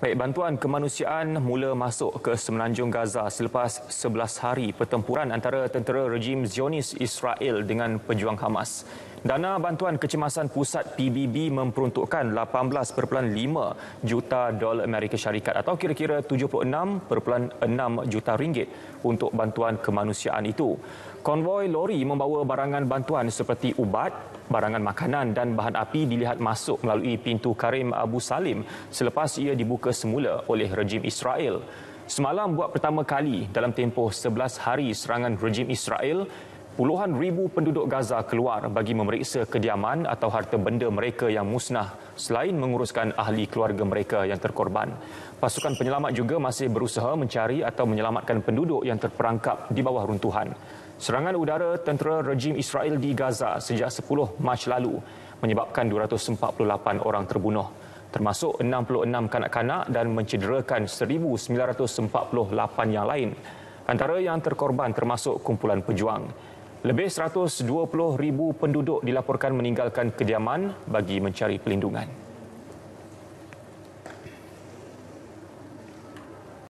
Baik, bantuan kemanusiaan mula masuk ke Semenanjung Gaza selepas 11 hari pertempuran antara tentera rejim Zionis Israel dengan pejuang Hamas. Dana bantuan kecemasan pusat PBB memperuntukkan 18.5 juta dolar Amerika Syarikat atau kira-kira 76.6 juta ringgit untuk bantuan kemanusiaan itu. Konvoi lori membawa barangan bantuan seperti ubat, Barangan makanan dan bahan api dilihat masuk melalui pintu Karim Abu Salim selepas ia dibuka semula oleh rejim Israel. Semalam buat pertama kali dalam tempoh 11 hari serangan rejim Israel, puluhan ribu penduduk Gaza keluar bagi memeriksa kediaman atau harta benda mereka yang musnah selain menguruskan ahli keluarga mereka yang terkorban. Pasukan penyelamat juga masih berusaha mencari atau menyelamatkan penduduk yang terperangkap di bawah runtuhan. Serangan udara tentera rejim Israel di Gaza sejak 10 Mac lalu menyebabkan 248 orang terbunuh termasuk 66 kanak-kanak dan mencederakan 1948 yang lain. Antara yang terkorban termasuk kumpulan pejuang. Lebih 120,000 penduduk dilaporkan meninggalkan kediaman bagi mencari pelindungan.